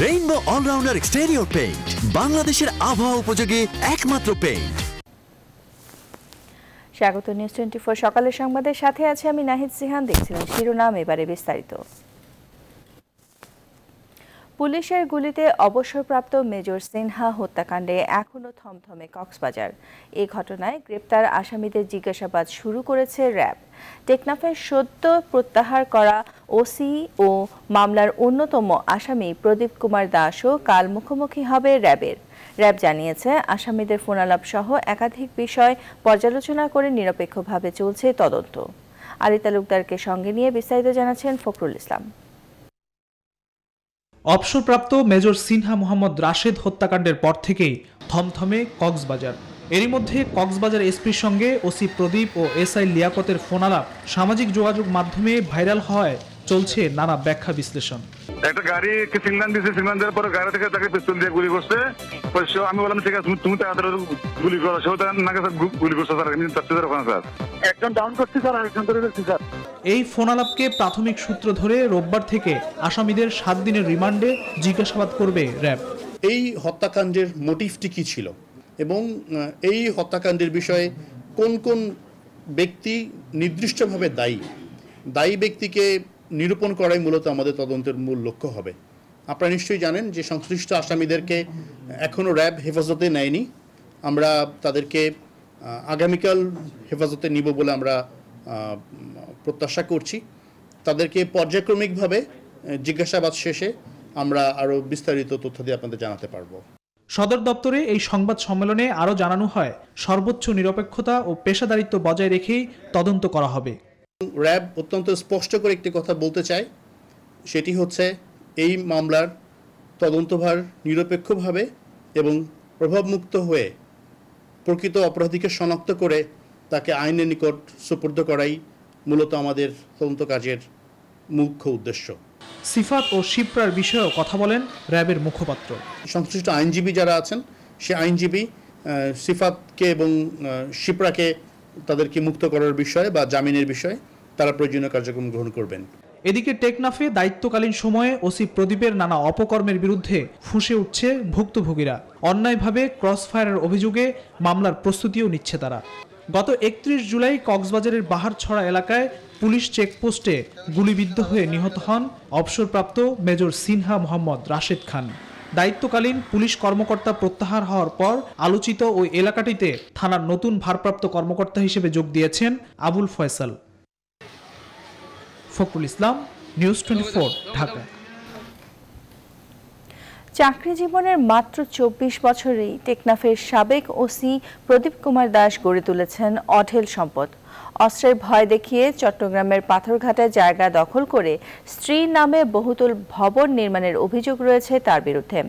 rainbow allrounder exterior paint বাংলাদেশের আবহাওয়া উপযোগী একমাত্র পেইন্ট স্বাগত নিউজ টোয়েন্টি সকালের সংবাদের সাথে আছে আমি নাহিদ সিহান দেখছিলাম শিরোনাম এবারে বিস্তারিত পুলিশের গুলিতে অবসরপ্রাপ্ত মেজর সিনহা হত্যাকাণ্ডে এখনও থমথমে কক্সবাজার এ ঘটনায় গ্রেপ্তার আসামিদের জিজ্ঞাসাবাদ শুরু করেছে র্যাব টেকনাফের সদ্য প্রত্যাহার করা ওসি ও মামলার অন্যতম আসামি প্রদীপ কুমার দাসও কাল মুখোমুখি হবে র্যাবের র্যাব জানিয়েছে আসামিদের ফোনালাপ সহ একাধিক বিষয় পর্যালোচনা করে নিরপেক্ষভাবে চলছে তদন্ত আলী তালুকদারকে সঙ্গে নিয়ে বিস্তারিত জানাচ্ছেন ফখরুল ইসলাম অবসরপ্রাপ্ত মেজর সিনহা মোহাম্মদ রাশেদ হত্যাকাণ্ডের পর থেকেই থমথমে কক্সবাজার এরই মধ্যে কক্সবাজার এসপির সঙ্গে ওসি প্রদীপ ও এসআই লিয়াকতের আলাপ সামাজিক যোগাযোগ মাধ্যমে ভাইরাল হওয়ায় চলছে নানা ব্যাখ্যা বিশ্লেষণ একটা গাড়িকে সিগন্যাল দিচ্ছে সিগন্যাল দেওয়ার পরে গাড়ি থেকে তাকে পিস্তল দিয়ে গুলি করছে আমি বললাম ঠিক আছে তুমি তাদের গুলি করো সেও তার নাকে গুলি করছে স্যার তার ওখানে স্যার একজন ডাউন করছে স্যার আরেকজন ধরে স্যার এই ফোনালাপকে প্রাথমিক সূত্র ধরে রোববার থেকে আসামিদের সাত দিনের রিমান্ডে জিজ্ঞাসাবাদ করবে র্যাব এই হত্যাকাণ্ডের মোটিভটি কি ছিল এবং এই হত্যাকাণ্ডের বিষয়ে কোন কোন ব্যক্তি নির্দিষ্টভাবে দায়ী দায়ী ব্যক্তিকে নিরূপণ করাই মূলত আমাদের তদন্তের মূল লক্ষ্য হবে আপনারা নিশ্চয়ই জানেন যে সংশ্লিষ্ট আসামিদেরকে এখনও র্যাব হেফাজতে নেয়নি আমরা তাদেরকে আগামীকাল হেফাজতে নিব বলে আমরা প্রত্যাশা করছি তাদেরকে পর্যায়ক্রমিকভাবে জিজ্ঞাসাবাদ শেষে আমরা আরও বিস্তারিত তথ্য দিয়ে আপনাদের জানাতে পারবো সদর দপ্তরে এই সংবাদ সম্মেলনে আরও জানানো হয় সর্বোচ্চ নিরপেক্ষতা ও পেশাদারিত্ব বজায় রেখেই তদন্ত করা হবে র্যাব অত্যন্ত স্পষ্ট করে একটি কথা বলতে চাই সেটি হচ্ছে এই মামলার তদন্তভার নিরপেক্ষভাবে এবং প্রভাবমুক্ত হয়ে প্রকৃত অপরাধীকে শনাক্ত করে তাকে আইনের নিকট সুপর্দ করাই মূলত আমাদের তদন্ত কাজের মুখ্য উদ্দেশ্য সিফাত ও শিপ্রার বিষয়েও কথা বলেন র্যাবের মুখপাত্র সংশ্লিষ্ট আইনজীবী যারা আছেন সে আইনজীবী সিফাতকে এবং শিপ্রাকে তাদেরকে মুক্ত করার বিষয়ে বা জামিনের বিষয়ে তারা প্রয়োজনীয় কার্যক্রম গ্রহণ করবেন এদিকে টেকনাফে দায়িত্বকালীন সময়ে ওসি প্রদীপের নানা অপকর্মের বিরুদ্ধে ফুঁসে উঠছে ভুক্তভোগীরা অন্যায়ভাবে ক্রসফায়ারের অভিযোগে মামলার প্রস্তুতিও নিচ্ছে তারা গত একত্রিশ জুলাই কক্সবাজারের বাহারছড়া এলাকায় পুলিশ চেকপোস্টে গুলিবিদ্ধ হয়ে নিহত হন অবসরপ্রাপ্ত মেজর সিনহা মোহাম্মদ রাশেদ খান দায়িত্বকালীন পুলিশ কর্মকর্তা প্রত্যাহার হওয়ার পর আলোচিত ওই এলাকাটিতে থানার নতুন ভারপ্রাপ্ত কর্মকর্তা হিসেবে যোগ দিয়েছেন আবুল ফয়সাল ফখরুল ইসলাম নিউজ টোয়েন্টি ঢাকা চাকরি জীবনের মাত্র চব্বিশ বছরেই টেকনাফের সাবেক ওসি প্রদীপ কুমার দাস গড়ে তুলেছেন অঢেল সম্পদ অস্ত্রের ভয় দেখিয়ে চট্টগ্রামের পাথরঘাটায় জায়গা দখল করে স্ত্রীর নামে বহুতল ভবন নির্মাণের অভিযোগ রয়েছে তার বিরুদ্ধে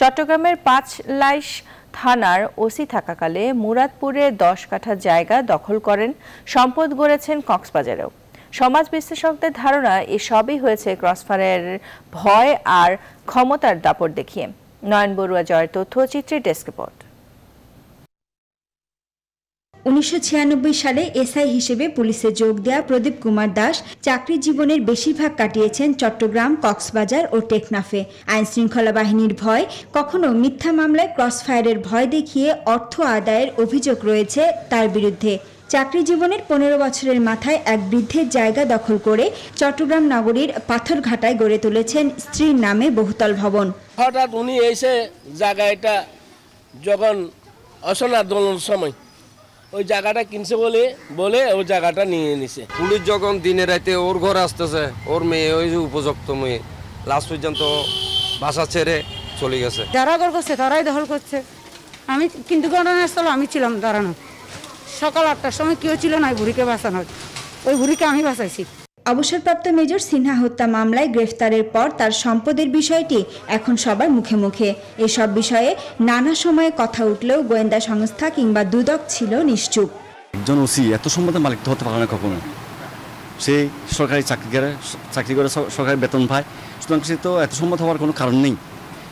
চট্টগ্রামের পাঁচ লাইশ থানার ওসি থাকাকালে মুরাদপুরে দশ কাঠা জায়গা দখল করেন সম্পদ গড়েছেন কক্সবাজারেও সমাজ বিশ্লেষকদের ধারণা এসবই হয়েছে ক্রসফায়ারের ভয় আর ক্ষমতার দাপট দেখিয়ে নয়ন বড়ুয়া জয়ের তথ্যচিত্রে ডেস্ক রিপোর্ট উনিশশো সালে এসআই হিসেবে পুলিশে যোগ দেয়া প্রদীপ কুমার দাস চাকরি জীবনের বেশিরভাগ কাটিয়েছেন চট্টগ্রাম কক্সবাজার ও টেকনাফে আইন শৃঙ্খলা বাহিনীর ভয় কখনো মিথ্যা মামলায় ক্রসফায়ারের ভয় দেখিয়ে অর্থ আদায়ের অভিযোগ রয়েছে তার বিরুদ্ধে চাকরি জীবনের পনেরো বছরের মাথায় এক বৃদ্ধের জায়গা দখল করে চট্টগ্রাম নগরীর পাথরঘাটায় গড়ে তুলেছেন স্ত্রীর নামে বহুতল ভবন হঠাৎ উনি এসে জায়গাটা যখন অসন আন্দোলনের সময় ওই জায়গাটা কিনছে বলে বলে ওই জায়গাটা নিয়ে নিছে পুলিশ যখন দিনে রাতে ওর ঘর আসতেছে ওর মেয়ে ওই যে উপযুক্ত মেয়ে লাস্ট পর্যন্ত বাসা ছেড়ে চলে গেছে যারা করছে তারাই দখল করছে আমি কিন্তু ঘটনাস্থল আমি ছিলাম দাঁড়ানো সকাল আটটার সময় কেউ ছিল না ওই বুড়িকে বাঁচানোর ওই বুড়িকে আমি বাঁচাইছি অবসরপ্রাপ্ত মেজর সিনহা হত্যা মামলায় গ্রেফতারের পর তার সম্পদের বিষয়টি এখন সবার মুখে মুখে এসব বিষয়ে নানা সময়ে কথা উঠলেও গোয়েন্দা সংস্থা কিংবা দুদক ছিল নিশ্চুপ একজন ওসি এত সম্পদের মালিক হতে পারে না কখনো সে সরকারি চাকরি করে চাকরি করে সরকারি বেতন পায় সুতরাং সে তো এত সম্মত হওয়ার কোনো কারণ নেই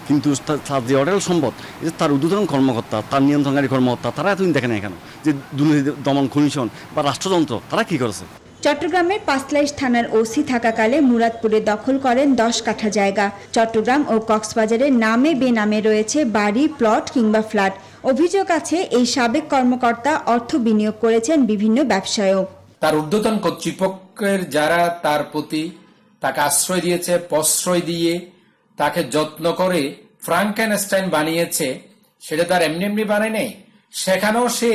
কিন্তু তার যে অর্ডারের সম্পদ যে তার উদ্বোধন কর্মকর্তা তার নিয়ন্ত্রণকারী কর্মকর্তা তারা এতদিন দেখে না কেন যে দুর্নীতি দমন কমিশন বা রাষ্ট্রযন্ত্র তারা কি করেছে চট্টগ্রামের পাঁচলাইশ থানার ওসি থাকাকালে মুরাদপুরে দখল করেন দশ কাঠা জায়গা চট্টগ্রাম ও কক্সবাজারের নামে বেনামে রয়েছে বাড়ি প্লট কিংবা ফ্ল্যাট অভিযোগ আছে এই সাবেক কর্মকর্তা অর্থ বিনিয়োগ করেছেন বিভিন্ন ব্যবসায়ও তার ঊর্ধ্বতন কর্তৃপক্ষের যারা তার প্রতি তাকে আশ্রয় দিয়েছে প্রশ্রয় দিয়ে তাকে যত্ন করে ফ্রাঙ্কেনস্টাইন বানিয়েছে সেটা তার এমনি এমনি বানায় নেই সেখানেও সে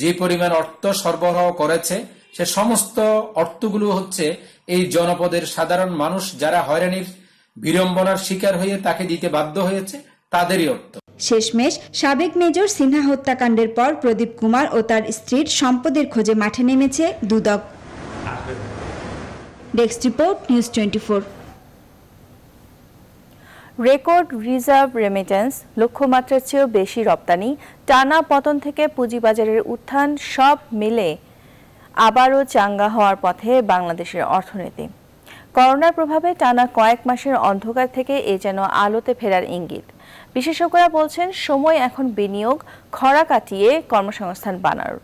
যে পরিমাণ অর্থ সরবরাহ করেছে সে সমস্ত অর্থগুলো হচ্ছে এই জনপদের সাধারণ মানুষ যারা হয়রানির বিড়ম্বনার শিকার হয়ে তাকে দিতে বাধ্য হয়েছে তাদেরই অর্থ শেষমেশ সাবেক মেজর সিনহা হত্যাকাণ্ডের পর প্রদীপ কুমার ও তার স্ত্রীর সম্পদের খোঁজে মাঠে নেমেছে Dudok desk report news twenty record reserve remittance লক্ষ্যমাত্রার চেয়েও বেশি রপ্তানি টানা পতন থেকে পুঁজিবাজারের উত্থান সব মিলে আবারও চাঙ্গা হওয়ার পথে বাংলাদেশের অর্থনীতি করোনার প্রভাবে টানা কয়েক মাসের অন্ধকার থেকে এ যেন আলোতে ফেরার ইঙ্গিত বিশেষজ্ঞরা বলছেন সময় এখন বিনিয়োগ খরা কাটিয়ে কর্মসংস্থান বানানোর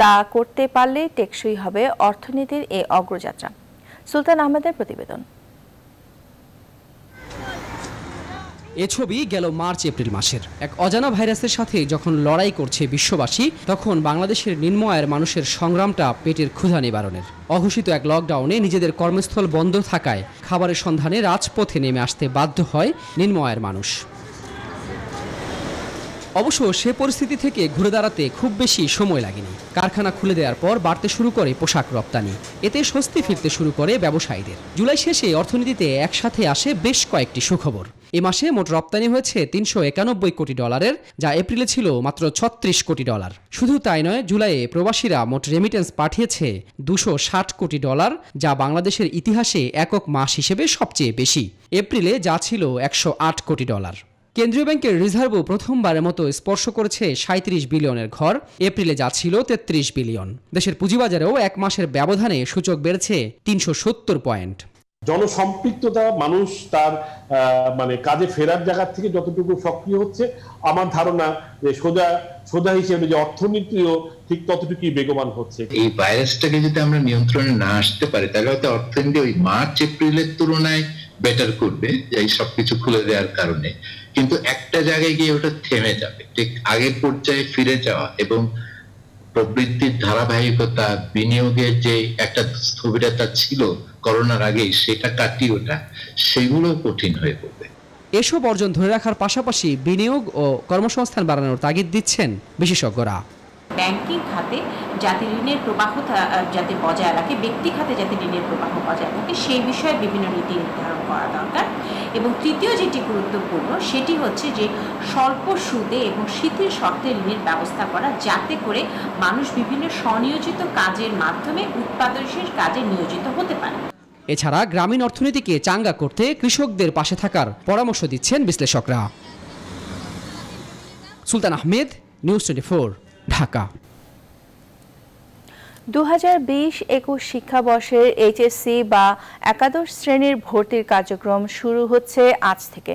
তা করতে পারলে টেকসই হবে অর্থনীতির এই অগ্রযাত্রা সুলতান আহমেদের প্রতিবেদন এ ছবি গেল মার্চ এপ্রিল মাসের এক অজানা ভাইরাসের সাথে যখন লড়াই করছে বিশ্ববাসী তখন বাংলাদেশের নিম্ন মানুষের সংগ্রামটা পেটের ক্ষুধা নিবারণের অঘোষিত এক লকডাউনে নিজেদের কর্মস্থল বন্ধ থাকায় খাবারের সন্ধানে রাজপথে নেমে আসতে বাধ্য হয় নিম্ন মানুষ অবশ্য সে পরিস্থিতি থেকে ঘুরে দাঁড়াতে খুব বেশি সময় লাগেনি কারখানা খুলে দেওয়ার পর বাড়তে শুরু করে পোশাক রপ্তানি এতে স্বস্তি ফিরতে শুরু করে ব্যবসায়ীদের জুলাই শেষে অর্থনীতিতে একসাথে আসে বেশ কয়েকটি সুখবর এ মাসে মোট রপ্তানি হয়েছে তিনশো একানব্বই কোটি ডলারের যা এপ্রিলে ছিল মাত্র ছত্রিশ কোটি ডলার শুধু তাই নয় জুলাইয়ে প্রবাসীরা মোট রেমিটেন্স পাঠিয়েছে দুশো ষাট কোটি ডলার যা বাংলাদেশের ইতিহাসে একক মাস হিসেবে সবচেয়ে বেশি এপ্রিলে যা ছিল একশো আট কোটি ডলার কেন্দ্রীয় ব্যাংকের রিজার্ভও প্রথমবারের মতো স্পর্শ করেছে সাঁত্রিশ বিলিয়নের ঘর এপ্রিলে যা ছিল তেত্রিশ বিলিয়ন দেশের পুঁজিবাজারেও এক মাসের ব্যবধানে সূচক বেড়েছে তিনশো সত্তর পয়েন্ট জনসম্পৃক্ততা মানুষ তার মানে কাজে ফেরার জায়গার থেকে যতটুকু সক্রিয় হচ্ছে আমার ধারণা যে সোজা সোজা হিসেবে যে অর্থনীতিও ঠিক ততটুকুই বেগবান হচ্ছে এই ভাইরাসটাকে যদি আমরা নিয়ন্ত্রণে না আসতে পারি তাহলে হয়তো অর্থনীতি ওই মার্চ এপ্রিলের তুলনায় বেটার করবে এই সবকিছু খুলে দেওয়ার কারণে কিন্তু একটা জায়গায় গিয়ে ওটা থেমে যাবে ঠিক আগের পর্যায়ে ফিরে যাওয়া এবং প্রবৃত্তির ধারাবাহিকতা বিনিয়োগের যে একটা স্থবিরতা ছিল করোনার আগে সেটা কাটিয়ে ওঠা সেগুলো কঠিন হয়ে পড়বে এসব অর্জন ধরে রাখার পাশাপাশি বিনিয়োগ ও কর্মসংস্থান বাড়ানোর তাগিদ দিচ্ছেন বিশেষজ্ঞরা ব্যাংকিং খাতে যাতে ঋণের প্রবাহ যাতে বজায় রাখে ব্যক্তি খাতে যাতে ঋণের প্রবাহ বজায় রাখে সেই বিষয়ে বিভিন্ন নীতি নির্ধারণ করা দরকার এবং তৃতীয় যেটি গুরুত্বপূর্ণ সেটি হচ্ছে যে স্বল্প সুদে এবং শীতের শর্তে ঋণের ব্যবস্থা করা যাতে করে মানুষ বিভিন্ন স্বনিয়োজিত কাজের মাধ্যমে উৎপাদনশীল কাজে নিয়োজিত হতে পারে এছাড়া গ্রামীণ অর্থনীতিকে চাঙ্গা করতে কৃষকদের পাশে থাকার পরামর্শ দিচ্ছেন বিশ্লেষকরা সুলতান আহমেদ নিউজ টোয়েন্টি ঢাকা দু হাজার বিশ একুশ শিক্ষাবর্ষের এইচএসসি বা একাদশ শ্রেণীর ভর্তির কার্যক্রম শুরু হচ্ছে আজ থেকে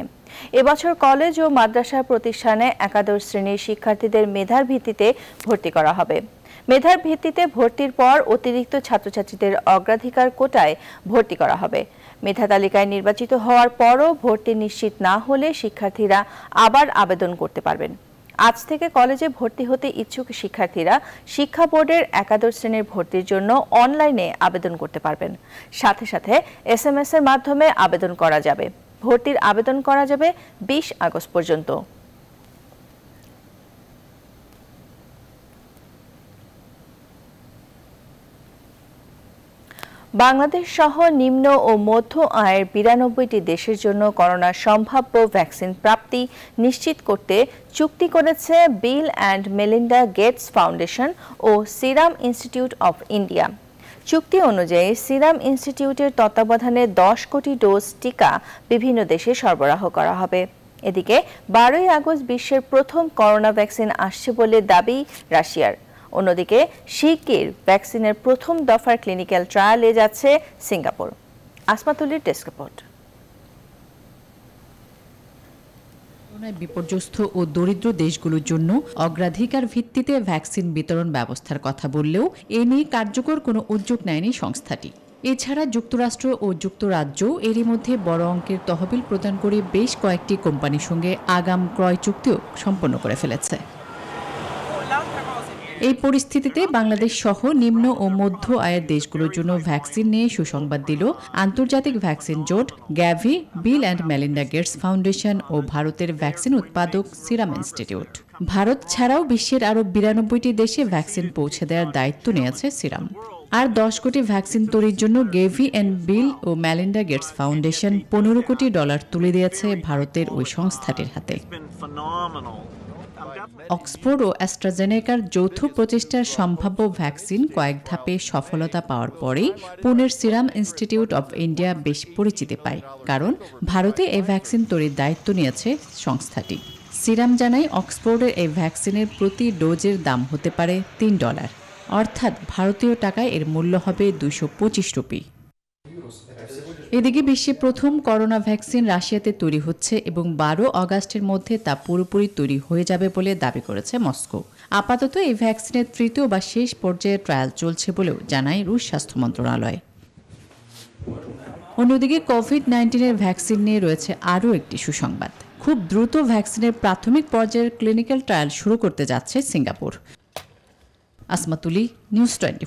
এবছর কলেজ ও মাদ্রাসা প্রতিষ্ঠানে একাদশ শ্রেণীর শিক্ষার্থীদের মেধার ভিত্তিতে ভর্তি করা হবে মেধার ভিত্তিতে ভর্তির পর অতিরিক্ত ছাত্রছাত্রীদের অগ্রাধিকার কোটায় ভর্তি করা হবে মেধা তালিকায় নির্বাচিত হওয়ার পরও ভর্তি নিশ্চিত না হলে শিক্ষার্থীরা আবার আবেদন করতে পারবেন আজ থেকে কলেজে ভর্তি হতে ইচ্ছুক শিক্ষার্থীরা শিক্ষা বোর্ডের একাদশ শ্রেণীর ভর্তির জন্য অনলাইনে আবেদন করতে পারবেন সাথে সাথে এস এম এর মাধ্যমে আবেদন করা যাবে ভর্তির আবেদন করা যাবে বিশ আগস্ট পর্যন্ত বাংলাদেশ সহ নিম্ন ও মধ্য আয়ের বিরানব্বইটি দেশের জন্য করোনা সম্ভাব্য ভ্যাকসিন প্রাপ্তি নিশ্চিত করতে চুক্তি করেছে Bill and Melinda Gates Foundation ও সিরাম ইনস্টিটিউট অফ ইন্ডিয়া চুক্তি অনুযায়ী সিরাম ইনস্টিটিউটের তত্ত্বাবধানে দশ কোটি ডোজ টিকা বিভিন্ন দেশে সরবরাহ করা হবে এদিকে বারোই আগস্ট বিশ্বের প্রথম করোনা ভ্যাকসিন আসছে বলে দাবি রাশিয়ার অন্যদিকে শিকির ভ্যাকসিনের প্রথম দফার ক্লিনিক্যাল ট্রায়ালে যাচ্ছে সিঙ্গাপুর আসমাতুলির ডেস্ক রিপোর্ট বিপর্যস্ত ও দরিদ্র দেশগুলোর জন্য অগ্রাধিকার ভিত্তিতে ভ্যাকসিন বিতরণ ব্যবস্থার কথা বললেও এ নিয়ে কার্যকর কোনো উদ্যোগ নেয়নি সংস্থাটি এছাড়া যুক্তরাষ্ট্র ও যুক্তরাজ্য এরই মধ্যে বড় অঙ্কের তহবিল প্রদান করে বেশ কয়েকটি কোম্পানির সঙ্গে আগাম ক্রয় চুক্তিও সম্পন্ন করে ফেলেছে এই পরিস্থিতিতে বাংলাদেশ সহ নিম্ন ও মধ্য আয়ের দেশগুলোর জন্য ভ্যাকসিন নিয়ে সুসংবাদ দিল আন্তর্জাতিক ভ্যাকসিন জোট Gavi Bill and Melinda Gates Foundation ও ভারতের ভ্যাকসিন উৎপাদক সিরাম ইনস্টিটিউট ভারত ছাড়াও বিশ্বের আরও বিরানব্বইটি দেশে ভ্যাকসিন পৌঁছে দেওয়ার দায়িত্ব নিয়েছে সিরাম আর দশ কোটি ভ্যাকসিন তৈরির জন্য গেভি অ্যান্ড বিল ও ম্যালিন্ডা গেটস ফাউন্ডেশন পনেরো কোটি ডলার তুলে দিয়েছে ভারতের ওই সংস্থাটির হাতে অক্সফোর্ড ও অ্যাস্ট্রাজেনেকার যৌথ প্রচেষ্টার সম্ভাব্য ভ্যাকসিন কয়েক ধাপে সফলতা পাওয়ার পরেই পুনের সিরাম ইনস্টিটিউট অব ইন্ডিয়া বেশ পরিচিতি পায় কারণ ভারতে এই ভ্যাকসিন তৈরির দায়িত্ব নিয়েছে সংস্থাটি সিরাম জানায় অক্সফোর্ডের এই ভ্যাকসিনের প্রতি ডোজের দাম হতে পারে তিন ডলার অর্থাৎ ভারতীয় টাকায় এর মূল্য হবে দুশো পঁচিশ রুপি এদিকে বিশ্বে প্রথম করোনা ভ্যাকসিন রাশিয়াতে তৈরি হচ্ছে এবং বারো অগাস্টের মধ্যে তা পুরোপুরি তৈরি হয়ে যাবে বলে দাবি করেছে মস্কো আপাতত এই ভ্যাকসিনের তৃতীয় বা শেষ পর্যায়ে ট্রায়াল চলছে বলেও জানায় রুশ স্বাস্থ্য মন্ত্রণালয় অন্যদিকে কোভিড নাইন্টিনের ভ্যাকসিন নিয়ে রয়েছে আরও একটি সুসংবাদ খুব দ্রুত ভ্যাকসিনের প্রাথমিক পর্যায়ের ক্লিনিক্যাল ট্রায়াল শুরু করতে যাচ্ছে সিঙ্গাপুর আসমাতুলি নিউজ টোয়েন্টি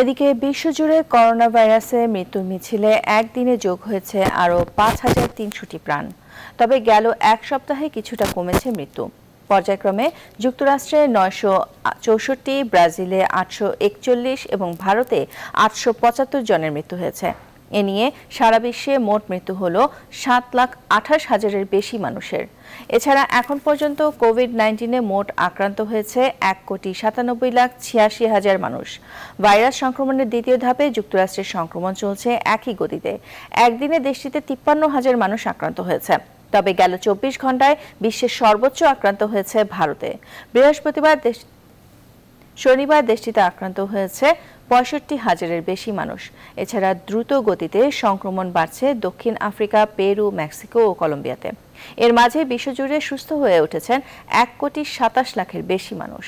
এদিকে বিশ্বজুড়ে করোনা ভাইরাসে মৃত্যু মিছিলে একদিনে যোগ হয়েছে আরও পাঁচ হাজার তিনশোটি প্রাণ তবে গেল এক সপ্তাহে কিছুটা কমেছে মৃত্যু পর্যায়ক্রমে যুক্তরাষ্ট্রে নয়শো চৌষট্টি ব্রাজিলে আটশো একচল্লিশ এবং ভারতে আটশো পঁচাত্তর জনের মৃত্যু হয়েছে এ নিয়ে সারা বিশ্বে মোট মৃত্যু হল সাত লাখ আঠাশ হাজারের বেশি মানুষের এছাড়া এখন পর্যন্ত কোভিড নাইন্টিনে মোট আক্রান্ত হয়েছে এক কোটি সাতানব্বই লাখ ছিয়াশি হাজার মানুষ ভাইরাস সংক্রমণের দ্বিতীয় ধাপে যুক্তরাষ্ট্রের সংক্রমণ চলছে একই গতিতে একদিনে দেশটিতে তিপ্পান্ন হাজার মানুষ আক্রান্ত হয়েছে তবে গেল চব্বিশ ঘন্টায় বিশ্বের সর্বোচ্চ আক্রান্ত হয়েছে ভারতে বৃহস্পতিবার শনিবার দেশটিতে আক্রান্ত হয়েছে পঁয়ষট্টি হাজারের বেশি মানুষ এছাড়া দ্রুত গতিতে সংক্রমণ বাড়ছে দক্ষিণ আফ্রিকা পেরু মেক্সিকো ও কলম্বিয়াতে এর মাঝে বিশ্বজুড়ে সুস্থ হয়ে উঠেছেন এক কোটি সাতাশ লাখের বেশি মানুষ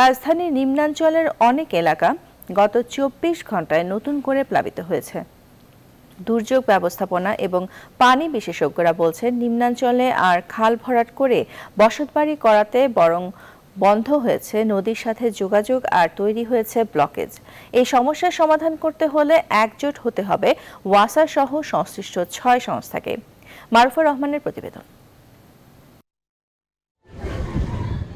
রাজধানীর নিম্নাঞ্চলের অনেক এলাকা গত চব্বিশ ঘন্টায় নতুন করে প্লাবিত হয়েছে দুর্যোগ ব্যবস্থাপনা এবং পানি বিশেষজ্ঞরা বলছেন নিম্নাঞ্চলে আর খাল ভরাট করে বসতবাড়ি করাতে বরং বন্ধ হয়েছে নদীর সাথে যোগাযোগ আর তৈরি হয়েছে ব্লকেজ এই সমস্যার সমাধান করতে হলে একজোট হতে হবে ওয়াসা সহ সংশ্লিষ্ট ছয় সংস্থাকে মারুফুর রহমানের প্রতিবেদন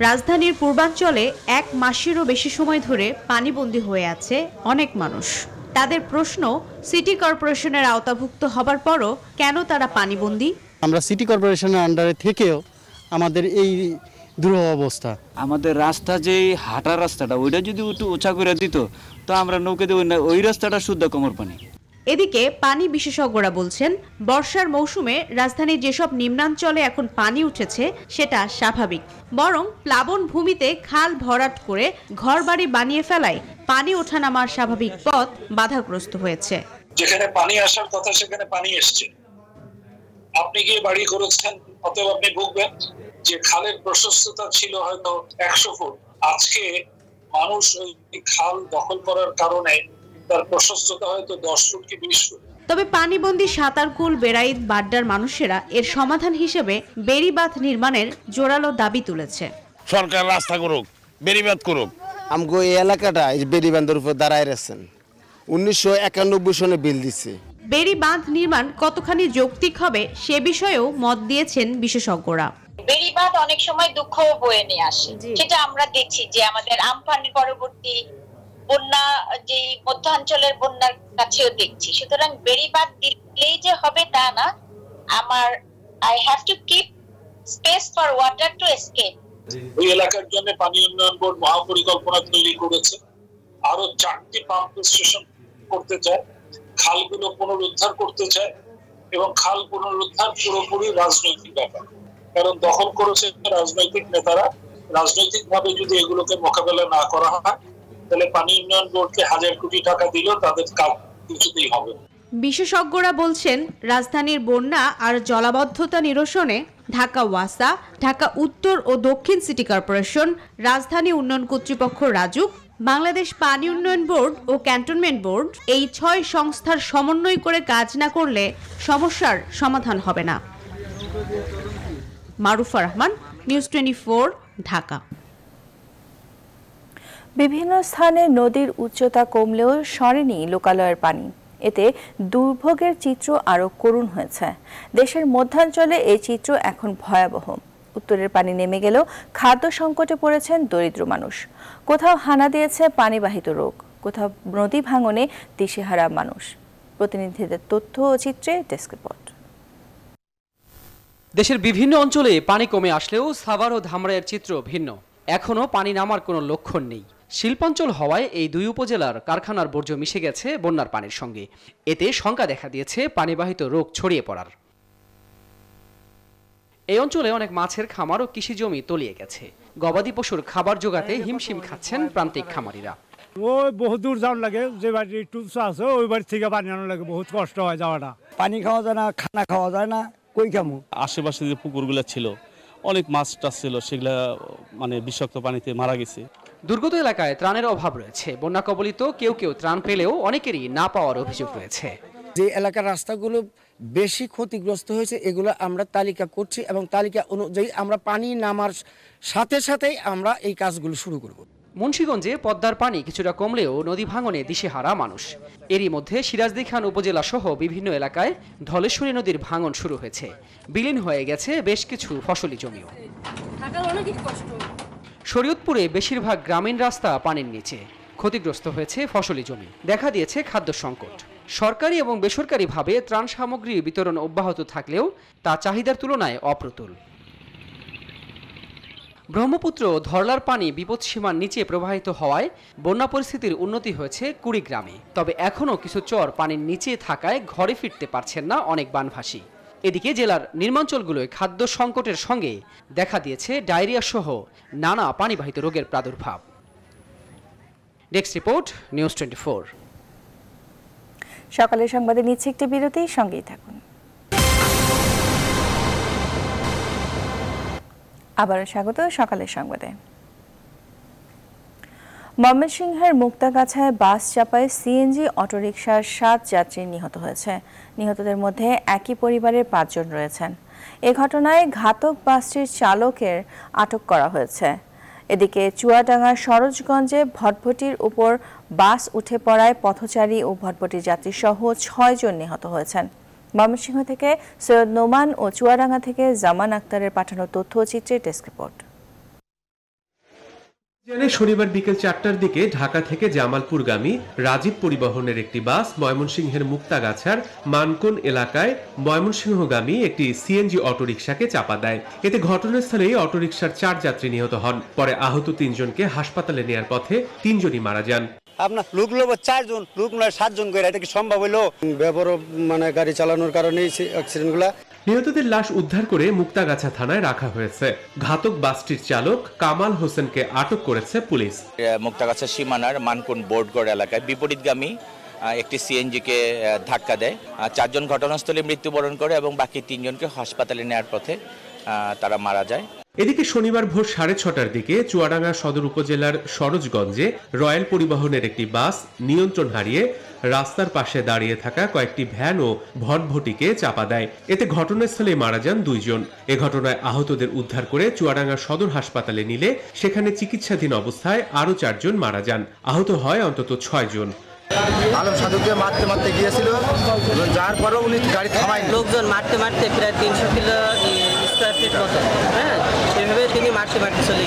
রাজধানীর পূর্বাঞ্চলে এক মাসেরও বেশি সময় ধরে পানিবন্দী হয়ে আছে অনেক মানুষ তাদের প্রশ্ন সিটি কর্পোরেশনের আওতাভুক্ত হবার পরও কেন তারা পানিবন্দী আমরা সিটি কর্পোরেশনের আন্ডারে থেকেও আমাদের এই দুরূহ অবস্থা আমাদের রাস্তা যে হাঁটার রাস্তাটা ওইটা যদি একটু উঁচা করে দিত তো আমরা নৌকে না ওই রাস্তাটা শুদ্ধ কোমর পানি এদিকে পানি বিশেষজ্ঞরা বলছেন বর্ষার মৌসুমে রাজধানীর যেসব নিম্নাঞ্চলে এখন পানি উঠেছে সেটা স্বাভাবিক বরং প্লাবন ভূমিতে খাল ভরাট করে ঘরবাড়ি বানিয়ে ফেলায় পানি ওঠানামার স্বাভাবিক পথ বাধাগ্রস্ত হয়েছে যেখানে পানি আসার কথা সেখানে পানি এসছে আপনি গিয়ে বাড়ি করেছেন অতএব আপনি ভুগবেন যে খালের প্রশস্ততা ছিল হয়তো একশো ফুট আজকে মানুষ ওই খাল দখল করার কারণে তার প্রশস্ততা হয়তো দশ ফুট কি বিশ ফুট তবে পানিবন্দি সাঁতার কুল বেড়াইত বাড্ডার মানুষেরা এর সমাধান হিসেবে বেড়িবাঁধ নির্মাণের জোরালো দাবি তুলেছে সরকার রাস্তা করুক বেড়িবাঁধ করুক আমগো এই এলাকাটা বেড়িবাঁধের উপর দাঁড়ায় রয়েছেন উনিশশো একানব্বই সনে বিল দিচ্ছে বেড়ি বাঁধ নির্মাণ কতখানি যৌক্তিক হবে সে বিষয়েও মত দিয়েছেন বিশেষজ্ঞরা বেড়িবাঁধ অনেক সময় দুঃখ বয়ে নিয়ে আসে সেটা আমরা দেখছি যে আমাদের আমফানের পরবর্তী বন্যা যে মধ্যাঞ্চলের বন্যার কাছেও দেখছি সুতরাং বেড়িবাদ দিলেই যে হবে তা না আমার I have to keep space for water to escape ওই এলাকার জন্য পানি উন্নয়ন বোর্ড মহাপরিকল্পনা তৈরি করেছে আরো চারটি পাম্প স্টেশন করতে চায় খালগুলো পুনরুদ্ধার করতে চায় এবং খাল পুনরুদ্ধার পুরোপুরি রাজনৈতিক ব্যাপার কারণ দখল করেছে রাজনৈতিক নেতারা রাজনৈতিক ভাবে যদি এগুলোকে মোকাবেলা না করা হয় তাহলে পানি উন্নয়ন বোর্ডকে হাজার কোটি টাকা দিল তাদের কাজ কিছুতেই হবে বিশেষজ্ঞরা বলছেন রাজধানীর বন্যা আর জলাবদ্ধতা নিরসনে ঢাকা ওয়াসা ঢাকা উত্তর ও দক্ষিণ সিটি কর্পোরেশন রাজধানী উন্নয়ন কর্তৃপক্ষ রাজুক বাংলাদেশ পানি উন্নয়ন বোর্ড ও ক্যান্টনমেন্ট বোর্ড এই ছয় সংস্থার সমন্বয় করে কাজ না করলে সমস্যার সমাধান হবে না মারুফা রহমান নিউজ টোয়েন্টি ঢাকা বিভিন্ন স্থানে নদীর উচ্চতা কমলেও সরেনি লোকালয়ের পানি এতে দুর্ভোগের চিত্র আরও করুণ হয়েছে দেশের মধ্যাঞ্চলে এই চিত্র এখন ভয়াবহ উত্তরের পানি নেমে গেলেও খাদ্য সংকটে পড়েছেন দরিদ্র মানুষ কোথাও হানা দিয়েছে পানিবাহিত রোগ কোথাও নদী ভাঙনে দিশেহারা মানুষ প্রতিনিধিদের তথ্য ও চিত্রে ডেস্ক রিপোর্ট দেশের বিভিন্ন অঞ্চলে পানি কমে আসলেও সাভার ও ধামরাইয়ের চিত্র ভিন্ন এখনও পানি নামার কোনো লক্ষণ নেই শিল্পাঞ্চল হওয়ায় এই দুই উপজেলার কারখানার বর্জ্য মিশে গেছে বন্যার পানির সঙ্গে এতে শঙ্কা দেখা দিয়েছে পানিবাহিত রোগ ছড়িয়ে পড়ার এই অঞ্চলে অনেক মাছের খামার ও কৃষি জমি তলিয়ে গেছে গবাদি পশুর খাবার জোগাতে হিমশিম খাচ্ছেন প্রান্তিক খামারিরা ওই বহু দূর যাওয়ার লাগে যে বাড়ি টুপসা আছে ওই বাড়ি থেকে পানি আনার লাগে বহুত কষ্ট হয় যাওয়াটা পানি খাওয়া যায় না খানা খাওয়া যায় না কই আশেপাশে যে পুকুরগুলো ছিল অনেক মাছ টাছ ছিল সেগুলা মানে বিষাক্ত পানিতে মারা গেছে দুর্গত এলাকায় ত্রাণের অভাব রয়েছে বন্যা কবলিত কেউ কেউ ত্রাণ পেলেও অনেকেরই না পাওয়ার অভিযোগ রয়েছে যে এলাকার রাস্তাগুলো বেশি ক্ষতিগ্রস্ত হয়েছে এগুলো আমরা তালিকা করছি এবং তালিকা অনুযায়ী আমরা পানি নামার সাথে সাথেই আমরা এই কাজগুলো শুরু করব মুন্সীগঞ্জে পদ্মার পানি কিছুটা কমলেও নদী ভাঙনে দিশেহারা মানুষ এরই মধ্যে সিরাজদি খান উপজেলা সহ বিভিন্ন এলাকায় ধলেশ্বরী নদীর ভাঙন শুরু হয়েছে বিলীন হয়ে গেছে বেশ কিছু ফসলি জমিও থাকার অনেক কষ্ট শরীয়তপুরে বেশিরভাগ গ্রামীণ রাস্তা পানির নিচে ক্ষতিগ্রস্ত হয়েছে ফসলি জমি দেখা দিয়েছে খাদ্য সংকট সরকারি এবং বেসরকারিভাবে ত্রাণ সামগ্রী বিতরণ অব্যাহত থাকলেও তা চাহিদার তুলনায় অপ্রতুল ব্রহ্মপুত্র ধরলার পানি বিপদসীমার নিচে প্রবাহিত হওয়ায় বন্যা পরিস্থিতির উন্নতি হয়েছে কুড়িগ্রামে তবে এখনও কিছু চর পানির নিচে থাকায় ঘরে ফিরতে পারছেন না অনেক বানভাসী এদিকে জেলার নির্মাঞ্চলগুলোয় খাদ্য সংকটের সঙ্গে দেখা দিয়েছে ডায়রিয়া সহ নানা পানিবাহিত রোগের প্রাদুর্ভাব desk report news twenty four সকালের সংবাদে নিচ্ছে একটি বিরতি সঙ্গেই থাকুন আবার স্বাগত সকালের সংবাদে ময়মনসিংহের মুক্তাগাছায় বাস চাপায় সিএনজি অটোরিকশার সাত যাত্রী নিহত হয়েছে নিহতদের মধ্যে একই পরিবারের পাঁচজন রয়েছেন এ ঘটনায় ঘাতক বাসটির চালকের আটক করা হয়েছে এদিকে চুয়াডাঙ্গার সরোজগঞ্জে ভটভটির উপর বাস উঠে পড়ায় পথচারী ও ভটভটি সহ ছয়জন নিহত হয়েছেন ময়মনসিংহ থেকে সৈয়দ নোমান ও চুয়াডাঙ্গা থেকে জামান আক্তারের পাঠানো তথ্যচিত্রের ডেস্ক রিপোর্ট জানে শনিবার বিকেল চারটার দিকে ঢাকা থেকে জামালপুরগামী রাজীব পরিবহনের একটি বাস ময়মনসিংহের মুক্তাগাছার মানকোন এলাকায় ময়মনসিংহগামী একটি সিএনজি অটোরিকশাকে চাপা দেয় এতে ঘটনাস্থলেই অটোরিকশার চার যাত্রী নিহত হন পরে আহত তিনজনকে হাসপাতালে নেয়ার পথে তিনজনই মারা যান আপনার লুক লোক চারজন লুক নয় সাতজন করে এটা কি সম্ভব হইলো ব্যবহার মানে গাড়ি চালানোর কারণে অ্যাক্সিডেন্টগুলা নিহতদের লাশ উদ্ধার করে মুক্তাগাছা থানায় রাখা হয়েছে ঘাতক বাসটির চালক কামাল হোসেনকে আটক করেছে পুলিশ মুক্তাগাছা সীমানার মানকুন বোর্ডগড় এলাকায় বিপরীতগামী একটি সিএনজিকে ধাক্কা দেয় চারজন ঘটনাস্থলে মৃত্যুবরণ করে এবং বাকি তিনজনকে হাসপাতালে নেওয়ার পথে তারা মারা যায় এদিকে শনিবার ভোর সাড়ে ছটার দিকে চুয়াডাঙ্গা সদর উপজেলার সরোজগঞ্জে রয়্যাল পরিবহনের একটি বাস নিয়ন্ত্রণ হারিয়ে রাস্তার পাশে দাঁড়িয়ে থাকা কয়েকটি ভ্যান ও ভটভটিকে চাপা দেয় এতে ঘটনাস্থলে মারা যান দুইজন এ ঘটনায় আহতদের উদ্ধার করে চুয়াডাঙ্গা সদর হাসপাতালে নিলে সেখানে চিকিৎসাধীন অবস্থায় আরও চারজন মারা যান আহত হয় অন্তত ছয় জন আলম সাধুকে মারতে মারতে গিয়েছিল যার পরে উনি গাড়ি থামায় লোকজন মারতে মারতে প্রায় তিনশো কিলো মতো হ্যাঁ এভাবে তিনি চলে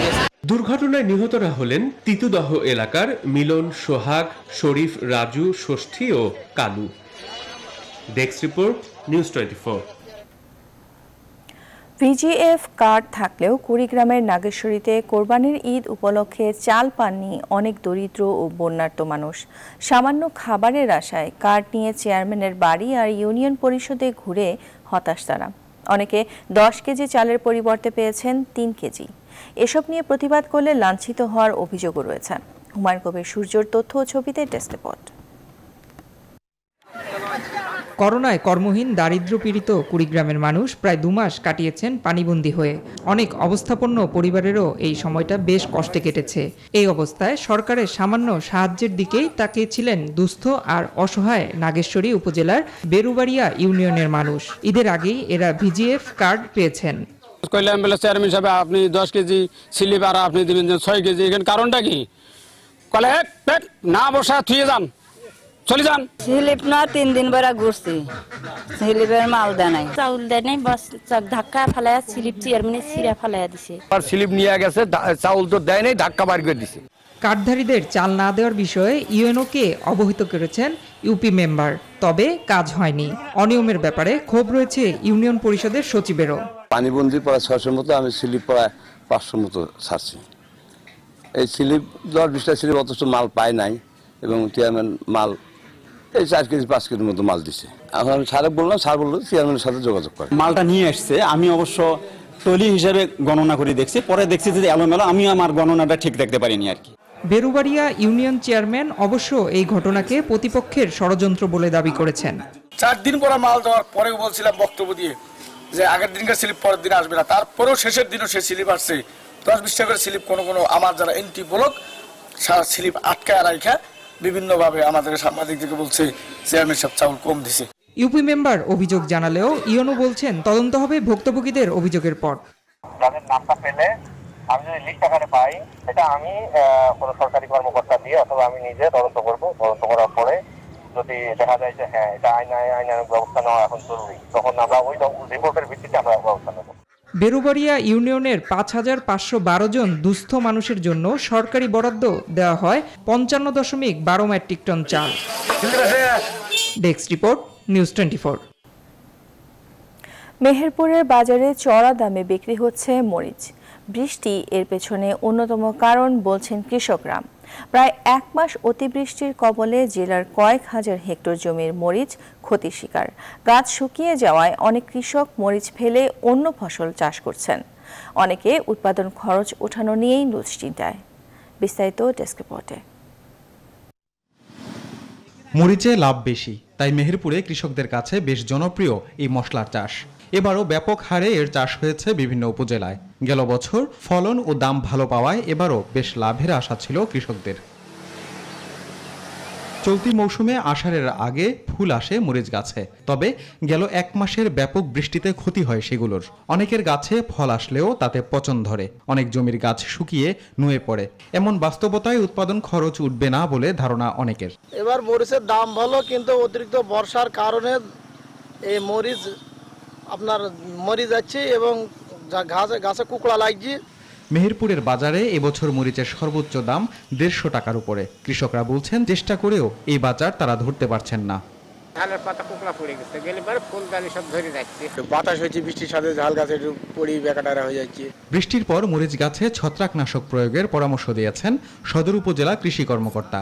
দুর্ঘটনায় নিহতরা হলেন তিতুদহ এলাকার মিলন সোহাগ শরীফ রাজু ষষ্ঠী ও কালু ডেক্স report news twenty four VGF card থাকলেও কুড়িগ্রামের নাগেশ্বরীতে কোরবানির ঈদ উপলক্ষে চাল পাননি অনেক দরিদ্র ও বন্যার্ত মানুষ সামান্য খাবারের আশায় কার্ড নিয়ে চেয়ারম্যানের বাড়ি আর ইউনিয়ন পরিষদে ঘুরে হতাশ তারা অনেকে দশ কেজি চালের পরিবর্তে পেয়েছেন তিন কেজি এসব নিয়ে প্রতিবাদ করলে লাঞ্ছিত হওয়ার অভিযোগও রয়েছে হুমায়ুন কবির সূর্যর তথ্য ও ছবিতে টেস্ট রিপোর্ট করোনায় কর্মহীন দারিদ্র্যপীড়িত কুড়িগ্রামের মানুষ প্রায় দু মাস কাটিয়েছেন পানিবন্দী হয়ে অনেক অবস্থাপন্ন পরিবারেরও এই সময়টা বেশ কষ্টে কেটেছে এই অবস্থায় সরকারের সামান্য সাহায্যের দিকেই তাকিয়েছিলেন দুস্থ আর অসহায় নাগেশ্বরী উপজেলার বেরুবাড়িয়া ইউনিয়নের মানুষ ঈদের আগেই এরা ভিজিএফ কার্ড পেয়েছেন হিসাবে আপনি দশ কেজি স্লিপার আপনি দিবেন ছয় কেজি এখানে কারণটা কি কলে না বসা থুয়ে যান চলে যান স্লিপ না তিন দিন বেড়া ঘুরছি স্লিপের মাল দেয় নাই চাউল দেয় নাই বাস ধাক্কা ফেলায় স্লিপ মানে সিরা ফেলায় দিছে আর স্লিপ নিয়ে গেছে চাউল তো দেয় নাই ধাক্কা বার করে দিছে কার্ডধারীদের চাল না দেওয়ার বিষয়ে ইউএনওকে অবহিত করেছেন ইউপি মেম্বার তবে কাজ হয়নি অনিয়মের ব্যাপারে ক্ষোভ রয়েছে ইউনিয়ন পরিষদের সচিবেরও পানিবন্দি পড়া ছয়শোর মতো আমি স্লিপ পড়া পাঁচশো মতো ছাড়ছি এই স্লিপ দশ বিশটা স্লিপ অথচ মাল পায় নাই এবং চেয়ারম্যান মাল এই চার কেজি পাঁচ কেজির মতো মাল দিছে এখন আমি স্যারে বললাম স্যার বললো চেয়ারম্যানের সাথে যোগাযোগ করে মালটা নিয়ে আসছে আমি অবশ্য তৈলি হিসাবে গণনা করে দেখছি পরে দেখছি যে এলোমেলো আমি আমার গণনাটা ঠিক দেখতে পারিনি আর কি বেরুবাড়িয়া ইউনিয়ন চেয়ারম্যান অবশ্য এই ঘটনাকে প্রতিপক্ষের ষড়যন্ত্র বলে দাবি করেছেন চার দিন পরে মাল দেওয়ার পরেও বলছিলাম বক্তব্য দিয়ে যে আগের দিনকার স্লিপ পরের দিন আসবে না তারপরেও শেষের দিনও সে স্লিপ আসছে দশ বিশ টাকার স্লিপ কোনো কোনো আমার যারা এন্ট্রি ব্লক সারা স্লিপ আটকায় রাখা বিভিন্নভাবে আমাদের সাংবাদিকদেরকে বলছে চেয়ারম্যান সাহেব চাউল কম দিছে ইউপি মেম্বার অভিযোগ জানালেও ইয়নো বলছেন তদন্ত হবে ভুক্তভোগীদের অভিযোগের পর তাদের নামটা পেলে আমি যদি লিস্ট আকারে পাই সেটা আমি কোনো সরকারি কর্মকর্তা দিয়ে অথবা আমি নিজে তদন্ত করব তদন্ত করার পরে যদি দেখা যায় যে হ্যাঁ এটা আইন আইন ব্যবস্থা নেওয়া এখন জরুরি তখন আমরা ওই রিপোর্টের ভিত্তিতে আমরা ব্যবস্থা নেবো বেরুবাড়িয়া ইউনিয়নের পাঁচ হাজার পাঁচশো বারো জন দুস্থ মানুষের জন্য সরকারি বরাদ্দ দেওয়া হয় পঞ্চান্ন দশমিক বারো মেট্রিক টন চাল desk report news twenty four মেহেরপুরের বাজারে চড়া দামে বিক্রি হচ্ছে মরিচ বৃষ্টি এর পেছনে অন্যতম কারণ বলছেন কৃষকরা প্রায় এক মাস অতিবৃষ্টির কবলে জেলার কয়েক হাজার হেক্টর জমির মরিচ ক্ষতি শিকার গাছ শুকিয়ে যাওয়ায় অনেক কৃষক মরিচ ফেলে অন্য ফসল চাষ করছেন অনেকে উৎপাদন খরচ ওঠানো নিয়েই দুশ্চিন্তায় বিস্তারিত ডেস্ক রিপোর্টে মরিচে লাভ বেশি তাই মেহেরপুরে কৃষকদের কাছে বেশ জনপ্রিয় এই মশলার চাষ এবারও ব্যাপক হারে এর চাষ হয়েছে বিভিন্ন উপজেলায় গেল বছর ফলন ও দাম ভালো পাওয়ায় এবারও বেশ লাভের আশা ছিল কৃষকদের চলতি মৌসুমে আষাঢ়ের আগে ফুল আসে মরিচ গাছে তবে গেল এক মাসের ব্যাপক বৃষ্টিতে ক্ষতি হয় সেগুলোর অনেকের গাছে ফল আসলেও তাতে পচন ধরে অনেক জমির গাছ শুকিয়ে নুয়ে পড়ে এমন বাস্তবতায় উৎপাদন খরচ উঠবে না বলে ধারণা অনেকের এবার মরিচের দাম ভালো কিন্তু অতিরিক্ত বর্ষার কারণে এই মরিচ আপনার মরি যাচ্ছে এবং গাছে কুকড়া লাগিয়ে মেহেরপুরের বাজারে এবছর মরিচের সর্বোচ্চ দাম দেড়শো টাকার উপরে কৃষকরা বলছেন চেষ্টা করেও এই বাজার তারা ধরতে পারছেন না ধানের পাতা কুকড়া পড়ে গেছে গেলে পরে ফুলদানি সব ধরে যাচ্ছে বাতাস হয়েছে বৃষ্টির সাথে ঝাল গাছে পড়ি বেকাটারা হয়ে যাচ্ছে বৃষ্টির পর মরিচ গাছে ছত্রাকনাশক প্রয়োগের পরামর্শ দিয়েছেন সদর উপজেলা কৃষি কর্মকর্তা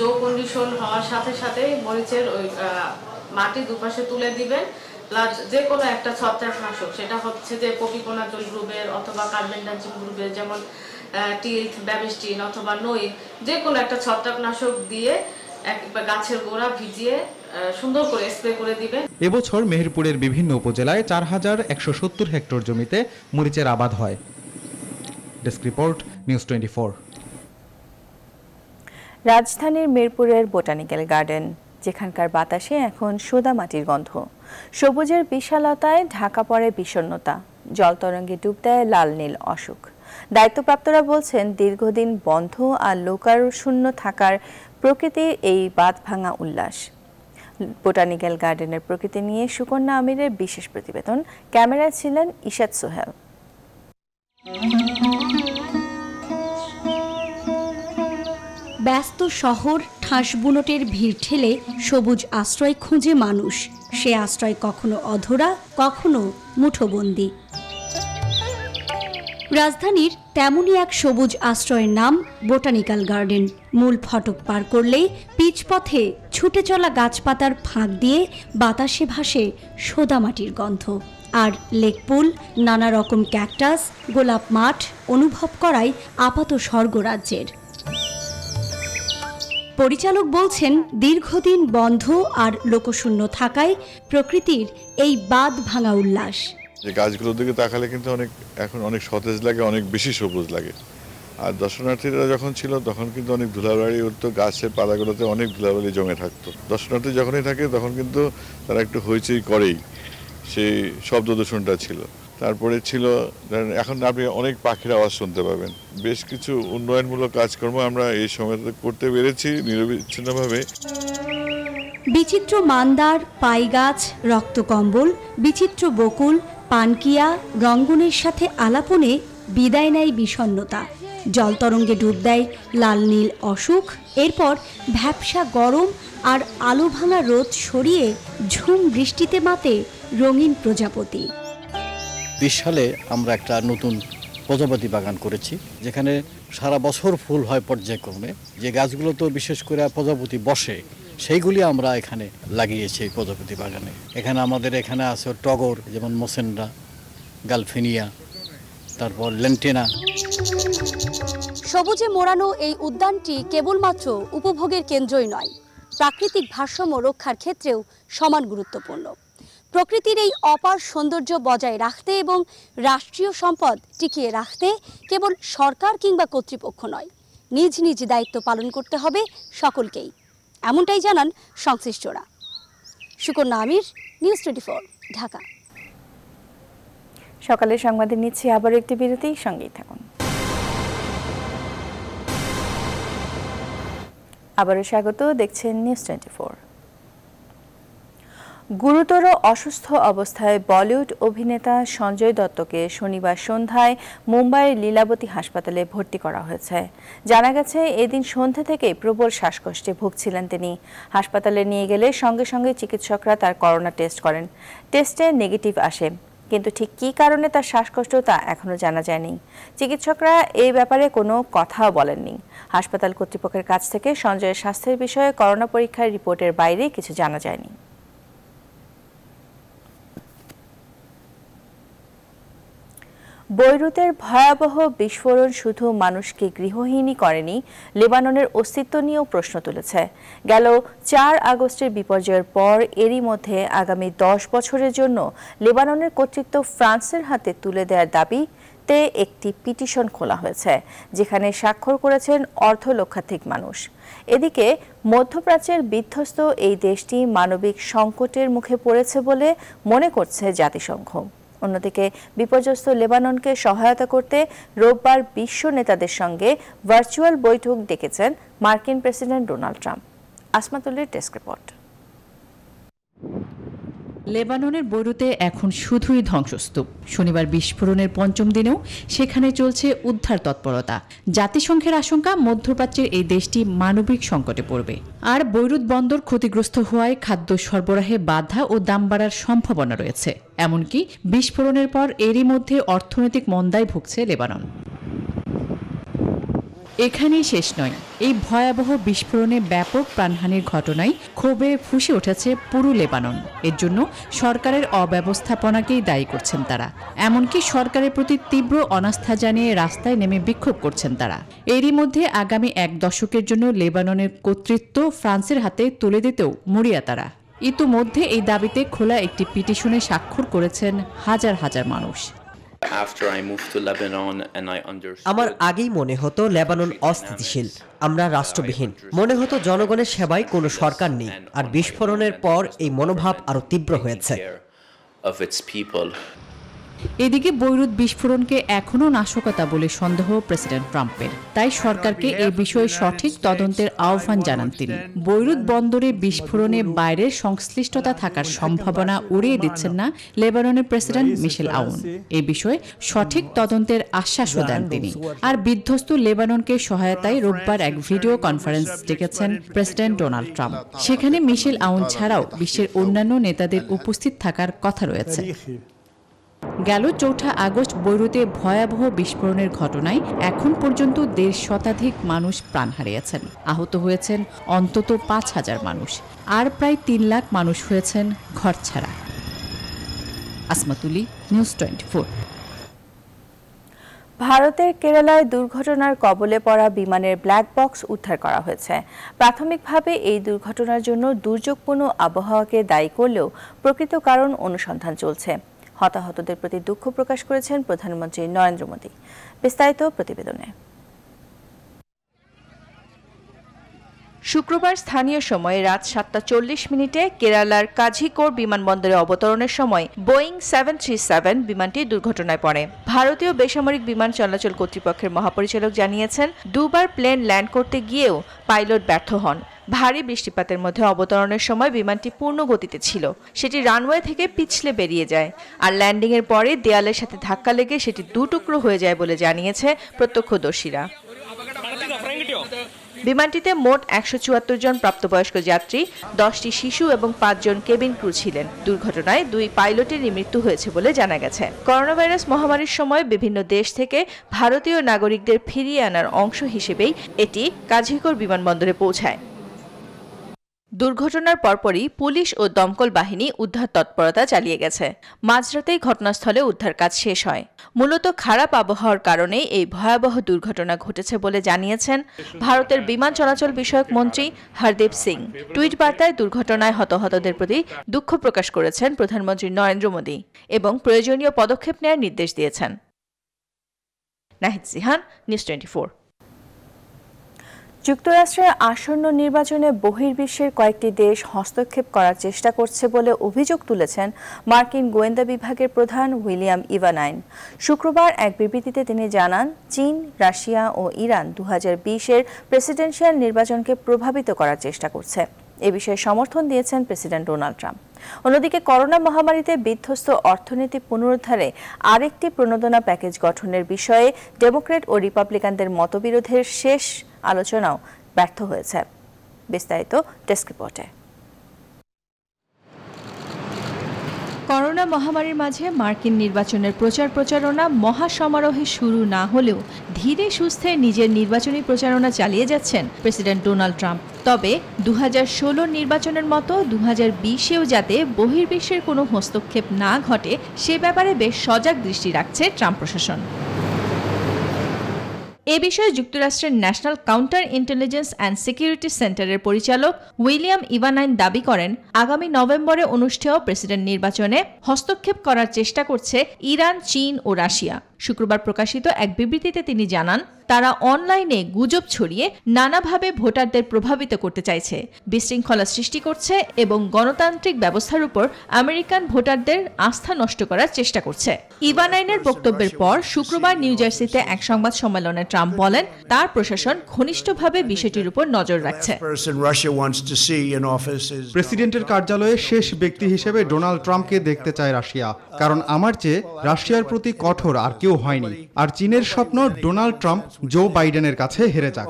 জো কন্ডিশন হওয়ার সাথে সাথে মরিচের ওই মাটি দুপাশে তুলে দিবেন প্লাস যে কোনো একটা ছত্রাকনাশক সেটা হচ্ছে যে পপিকোনাজল গ্রুপের অথবা কার্বেন্ডাজিল গ্রুপের যেমন টিল্থ ব্যাবিস্টিন অথবা নই যে কোনো একটা ছত্রাকনাশক দিয়ে গাছের গোড়া ভিজিয়ে সুন্দর করে স্প্রে করে দিবেন এবছর মেহেরপুরের বিভিন্ন উপজেলায় চার হাজার একশো সত্তর হেক্টর জমিতে মরিচের আবাদ হয় ডেস্ক রিপোর্ট নিউজ টোয়েন্টি রাজধানীর মিরপুরের বোটানিক্যাল গার্ডেন যেখানকার বাতাসে এখন সোদা মাটির গন্ধ সবুজের বিশালতায় ঢাকা পড়ে বিষণ্নতা জলতরঙ্গে ডুব দেয় লাল নীল অসুখ দায়িত্বপ্রাপ্তরা বলছেন দীর্ঘদিন বন্ধ আর লোকার শূন্য থাকার প্রকৃতির এই বাদ ভাঙা উল্লাস বোটানিক্যাল গার্ডেনের প্রকৃতি নিয়ে সুকন্যা আমিরের বিশেষ প্রতিবেদন ক্যামেরায় ছিলেন ইশাদ সোহেল ব্যস্ত শহর বুনটের ভিড় ঠেলে সবুজ আশ্রয় খুঁজে মানুষ সে আশ্রয় কখনো অধরা কখনো মুঠোবন্দি রাজধানীর তেমনই এক সবুজ আশ্রয়ের নাম বোটানিক্যাল গার্ডেন মূল ফটক পার করলেই পিচপথে ছুটে চলা গাছপাতার ফাঁক দিয়ে বাতাসে ভাসে সোদামাটির গন্ধ আর লেকপুল নানা রকম ক্যাকটাস গোলাপ মাঠ অনুভব করায় আপাত স্বর্গরাজ্যের পরিচালক বলছেন দীর্ঘদিন বন্ধ আর লোকশূন্য থাকায় প্রকৃতির এই বাদ ভাঙা উল্লাস যে গাছগুলোর দিকে তাকালে কিন্তু অনেক এখন অনেক সতেজ লাগে অনেক বেশি সবুজ লাগে আর দর্শনার্থীরা যখন ছিল তখন কিন্তু অনেক ধুলাবাড়ি উঠতো গাছের পাতাগুলোতে অনেক ধুলাবালি জমে থাকতো দর্শনার্থী যখনই থাকে তখন কিন্তু তারা একটু হইচই করেই সেই শব্দ দূষণটা ছিল তারপরে ছিল এখন আপনি অনেক পাখির আওয়াজ শুনতে পাবেন বেশ কিছু উন্নয়নমূলক কাজকর্ম আমরা এই সময় করতে পেরেছি নিরবিচ্ছিন্নভাবে বিচিত্র মান্দার পাইগাছ রক্তকম্বল বিচিত্র বকুল পানকিয়া রঙ্গনের সাথে আলাপনে বিদায় নেয় বিষণ্নতা জলতরঙ্গে ডুব দেয় লাল নীল অসুখ এরপর ভ্যাপসা গরম আর আলো ভাঙা রোদ সরিয়ে ঝুম বৃষ্টিতে মাতে রঙিন প্রজাপতি সালে আমরা একটা নতুন প্রজাপতি বাগান করেছি যেখানে সারা বছর ফুল হয় পর্যায়ক্রমে যে গাছগুলো তো বিশেষ করে প্রজাপতি বসে সেইগুলি আমরা এখানে লাগিয়েছি এই প্রজাপতি বাগানে এখানে আমাদের এখানে আছে টগর যেমন মোসেনরা গালফিনিয়া তারপর লেন্টেনা সবুজে মোড়ানো এই উদ্যানটি কেবলমাত্র উপভোগের কেন্দ্রই নয় প্রাকৃতিক ভারসাম্য রক্ষার ক্ষেত্রেও সমান গুরুত্বপূর্ণ প্রকৃতির এই অপার সৌন্দর্য বজায় রাখতে এবং রাষ্ট্রীয় সম্পদ টিকিয়ে রাখতে কেবল সরকার কিংবা কর্তৃপক্ষ নয় নিজ নিজ দায়িত্ব পালন করতে হবে সকলকেই এমনটাই জানান সংশ্লিষ্টরা সুকন্যা আমির নিউজ টোয়েন্টি ঢাকা সকালে সংবাদে নিচ্ছি আবার একটি বিরতি সঙ্গেই থাকুন আবারও স্বাগত দেখছেন নিউজ টোয়েন্টি গুরুতর অসুস্থ অবস্থায় বলিউড অভিনেতা সঞ্জয় দত্তকে শনিবার সন্ধ্যায় মুম্বাইয়ের লীলাবতী হাসপাতালে ভর্তি করা হয়েছে জানা গেছে এদিন সন্ধ্যা থেকেই প্রবল শ্বাসকষ্টে ভুগছিলেন তিনি হাসপাতালে নিয়ে গেলে সঙ্গে সঙ্গে চিকিৎসকরা তার করোনা টেস্ট করেন টেস্টে নেগেটিভ আসে কিন্তু ঠিক কী কারণে তার শ্বাসকষ্ট তা এখনও জানা যায়নি চিকিৎসকরা এই ব্যাপারে কোনো কথাও বলেননি হাসপাতাল কর্তৃপক্ষের কাছ থেকে সঞ্জয়ের স্বাস্থ্যের বিষয়ে করোনা পরীক্ষার রিপোর্টের বাইরে কিছু জানা যায়নি বৈরুতের ভয়াবহ বিস্ফোরণ শুধু মানুষকে গৃহহীনই করেনি লেবাননের অস্তিত্ব নিয়েও প্রশ্ন তুলেছে গেল চার আগস্টের বিপর্যয়ের পর এরই মধ্যে আগামী দশ বছরের জন্য লেবাননের কর্তৃত্ব ফ্রান্সের হাতে তুলে দেওয়ার দাবি তে একটি পিটিশন খোলা হয়েছে যেখানে স্বাক্ষর করেছেন অর্ধ লক্ষাধিক মানুষ এদিকে মধ্যপ্রাচ্যের বিধ্বস্ত এই দেশটি মানবিক সংকটের মুখে পড়েছে বলে মনে করছে জাতিসংঘ অন্যদিকে বিপর্যস্ত লেবাননকে সহায়তা করতে রোববার বিশ্ব নেতাদের সঙ্গে ভার্চুয়াল বৈঠক ডেকেছেন মার্কিন প্রেসিডেন্ট ডোনাল্ড ট্রাম্প আসমাতুল্লির ডেস্ক রিপোর্ট লেবাননের বৈরুতে এখন শুধুই ধ্বংসস্তূপ শনিবার বিস্ফোরণের পঞ্চম দিনেও সেখানে চলছে উদ্ধার তৎপরতা জাতিসংঘের আশঙ্কা মধ্যপ্রাচ্যের এই দেশটি মানবিক সংকটে পড়বে আর বৈরুত বন্দর ক্ষতিগ্রস্ত হওয়ায় খাদ্য সরবরাহে বাধা ও দাম বাড়ার সম্ভাবনা রয়েছে এমনকি বিস্ফোরণের পর এরই মধ্যে অর্থনৈতিক মন্দায় ভুগছে লেবানন এখানেই শেষ নয় এই ভয়াবহ বিস্ফোরণে ব্যাপক প্রাণহানির ঘটনায় ক্ষোভে ফুসে উঠেছে পুরো লেবানন এর জন্য সরকারের অব্যবস্থাপনাকেই দায়ী করছেন তারা এমনকি সরকারের প্রতি তীব্র অনাস্থা জানিয়ে রাস্তায় নেমে বিক্ষোভ করছেন তারা এরই মধ্যে আগামী এক দশকের জন্য লেবাননের কর্তৃত্ব ফ্রান্সের হাতে তুলে দিতেও মরিয়া তারা ইতোমধ্যে এই দাবিতে খোলা একটি পিটিশনে স্বাক্ষর করেছেন হাজার হাজার মানুষ আমার আগেই মনে হতো লেবানন অস্থিতিশীল আমরা রাষ্ট্রবিহীন মনে হতো জনগণের সেবায় কোনো সরকার নেই আর বিস্ফোরণের পর এই মনোভাব আরো তীব্র হয়েছে এদিকে বৈরুত বিস্ফোরণকে এখনও নাশকতা বলে সন্দেহ প্রেসিডেন্ট ট্রাম্পের তাই সরকারকে এ বিষয়ে সঠিক তদন্তের আহ্বান জানান তিনি বৈরুত বন্দরে বিস্ফোরণে বাইরের সংশ্লিষ্টতা থাকার সম্ভাবনা উড়িয়ে দিচ্ছেন না লেবাননের প্রেসিডেন্ট মিশেল আউন এ বিষয়ে সঠিক তদন্তের আশ্বাসও দেন তিনি আর বিধ্বস্ত লেবাননকে সহায়তায় রোববার এক ভিডিও কনফারেন্স ডেকেছেন প্রেসিডেন্ট ডোনাল্ড ট্রাম্প সেখানে মিশেল আউন ছাড়াও বিশ্বের অন্যান্য নেতাদের উপস্থিত থাকার কথা রয়েছে গেল চৌঠা আগস্ট বৈরুতে ভয়াবহ বিস্ফোরণের ঘটনায় এখন পর্যন্ত দেড় শতাধিক মানুষ প্রাণ হারিয়েছেন আহত হয়েছেন অন্তত পাঁচ হাজার মানুষ আর প্রায় তিন লাখ মানুষ হয়েছেন ছাড়া আসমাতুলি নিউজ টোয়েন্টি ফোর ভারতের কেরালায় দুর্ঘটনার কবলে পড়া বিমানের ব্ল্যাক বক্স উদ্ধার করা হয়েছে প্রাথমিকভাবে এই দুর্ঘটনার জন্য দুর্যোগপূর্ণ আবহাওয়াকে দায়ী করলেও প্রকৃত কারণ অনুসন্ধান চলছে হতাহতদের প্রতি দুঃখ প্রকাশ করেছেন প্রধানমন্ত্রী নরেন্দ্র মোদী বিস্তারিত প্রতিবেদনে শুক্রবার স্থানীয় সময়ে রাত সাতটা চল্লিশ মিনিটে কেরালার কাঝিকোর বিমানবন্দরে অবতরণের সময় বোয়িং সেভেন থ্রি সেভেন বিমানটি দুর্ঘটনায় পড়ে ভারতীয় বেসামরিক বিমান চলাচল কর্তৃপক্ষের মহাপরিচালক জানিয়েছেন দুবার প্লেন ল্যান্ড করতে গিয়েও পাইলট ব্যর্থ হন ভারী বৃষ্টিপাতের মধ্যে অবতরণের সময় বিমানটি পূর্ণ গতিতে ছিল সেটি রানওয়ে থেকে পিছলে বেরিয়ে যায় আর ল্যান্ডিংয়ের পরে দেয়ালের সাথে ধাক্কা লেগে সেটি দুটুকরো হয়ে যায় বলে জানিয়েছে প্রত্যক্ষদর্শীরা বিমানটিতে মোট একশো জন প্রাপ্তবয়স্ক যাত্রী দশটি শিশু এবং পাঁচজন কেবিন ক্রু ছিলেন দুর্ঘটনায় দুই পাইলটেরই মৃত্যু হয়েছে বলে জানা গেছে করোনাভাইরাস মহামারীর সময় বিভিন্ন দেশ থেকে ভারতীয় নাগরিকদের ফিরিয়ে আনার অংশ হিসেবেই এটি কাজিকর বিমানবন্দরে পৌঁছায় দুর্ঘটনার পরপরই পুলিশ ও দমকল বাহিনী উদ্ধার তৎপরতা চালিয়ে গেছে মাঝরাতেই ঘটনাস্থলে উদ্ধার কাজ শেষ হয় মূলত খারাপ আবহাওয়ার কারণে এই ভয়াবহ দুর্ঘটনা ঘটেছে বলে জানিয়েছেন ভারতের বিমান চলাচল বিষয়ক মন্ত্রী হরদীপ সিং টুইট বার্তায় দুর্ঘটনায় হতাহতদের প্রতি দুঃখ প্রকাশ করেছেন প্রধানমন্ত্রী নরেন্দ্র মোদী এবং প্রয়োজনীয় পদক্ষেপ নেওয়ার নির্দেশ দিয়েছেন নাহিদ সিহান নিউজ টোয়েন্টি যুক্তরাষ্ট্রের আসন্ন নির্বাচনে বহির্বিশ্বের কয়েকটি দেশ হস্তক্ষেপ করার চেষ্টা করছে বলে অভিযোগ তুলেছেন মার্কিন গোয়েন্দা বিভাগের প্রধান উইলিয়াম ইভানাইন শুক্রবার এক বিবৃতিতে তিনি জানান চীন রাশিয়া ও ইরান দু হাজার বিশের প্রেসিডেন্সিয়াল নির্বাচনকে প্রভাবিত করার চেষ্টা করছে এ বিষয়ে সমর্থন দিয়েছেন প্রেসিডেন্ট ডোনাল্ড ট্রাম্প অন্যদিকে করোনা মহামারীতে বিধ্বস্ত অর্থনীতি পুনরুদ্ধারে আরেকটি প্রণোদনা প্যাকেজ গঠনের বিষয়ে ডেমোক্রেট ও রিপাবলিকানদের মতবিরোধের শেষ আলোচনাও ব্যর্থ হয়েছে বিস্তারিত ডেস্ক রিপোর্টে করোনা মহামারীর মাঝে মার্কিন নির্বাচনের প্রচার প্রচারণা মহাসমারোহে শুরু না হলেও ধীরে সুস্থে নিজের নির্বাচনী প্রচারণা চালিয়ে যাচ্ছেন প্রেসিডেন্ট ডোনাল্ড ট্রাম্প তবে দু নির্বাচনের মতো দু হাজার বিশেও যাতে বহির্বিশ্বের কোনো হস্তক্ষেপ না ঘটে সে ব্যাপারে বেশ সজাগ দৃষ্টি রাখছে ট্রাম্প প্রশাসন এ বিষয়ে যুক্তরাষ্ট্রের National Counter Intelligence and Security সেন্টারের পরিচালক উইলিয়াম ইভানাইন দাবি করেন আগামী নভেম্বরে অনুষ্ঠেয় প্রেসিডেন্ট নির্বাচনে হস্তক্ষেপ করার চেষ্টা করছে ইরান চীন ও রাশিয়া শুক্রবার প্রকাশিত এক বিবৃতিতে তিনি জানান তারা অনলাইনে গুজব ছড়িয়ে নানাভাবে ভোটারদের প্রভাবিত করতে চাইছে বিশৃঙ্খলা সৃষ্টি করছে এবং গণতান্ত্রিক ব্যবস্থার উপর আমেরিকান ভোটারদের আস্থা নষ্ট করার চেষ্টা করছে ইভানাইনের বক্তব্যের পর শুক্রবার নিউ জার্সিতে এক সংবাদ সম্মেলনে ট্রাম্প বলেন তার প্রশাসন ঘনিষ্ঠভাবে বিষয়টির উপর নজর রাখছে প্রেসিডেন্টের কার্যালয়ে শেষ ব্যক্তি হিসেবে ডোনাল্ড ট্রাম্পকে দেখতে চায় রাশিয়া কারণ আমার চেয়ে রাশিয়ার প্রতি কঠোর আর কেউ কেউ হয়নি আর চীনের স্বপ্ন ডোনাল্ড ট্রাম্প জো বাইডেনের কাছে হেরে যাক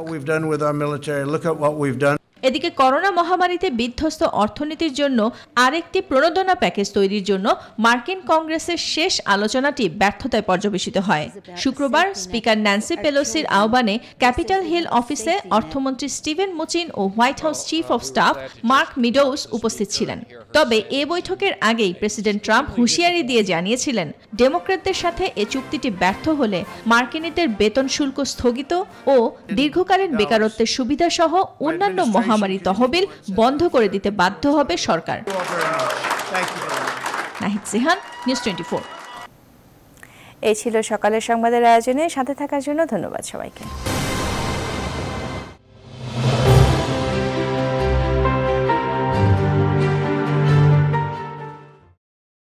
এদিকে করোনা মহামারীতে বিধ্বস্ত অর্থনীতির জন্য আরেকটি প্রণোদনা প্যাকেজ তৈরির জন্য মার্কিন কংগ্রেসের শেষ আলোচনাটি ব্যর্থতায় পর্যবেসিত হয় শুক্রবার স্পিকার ন্যান্সি পেলোসির আহ্বানে ক্যাপিটাল হিল অফিসে অর্থমন্ত্রী স্টিভেন মুচিন ও White House chief of staff Mark Meadows উপস্থিত ছিলেন তবে এ বৈঠকের আগেই প্রেসিডেন্ট ট্রাম্প হুঁশিয়ারি দিয়ে জানিয়েছিলেন ডেমোক্রেটদের সাথে এ চুক্তিটি ব্যর্থ হলে মার্কিনীদের বেতন শুল্ক স্থগিত ও দীর্ঘকালীন বেকারত্বের সুবিধাসহ অন্যান্য মহা মহামারী তহবিল বন্ধ করে দিতে বাধ্য হবে সরকার নাহিদ সিহান নিউজ টোয়েন্টি এই ছিল সকালের সংবাদের আয়োজনে সাথে থাকার জন্য ধন্যবাদ সবাইকে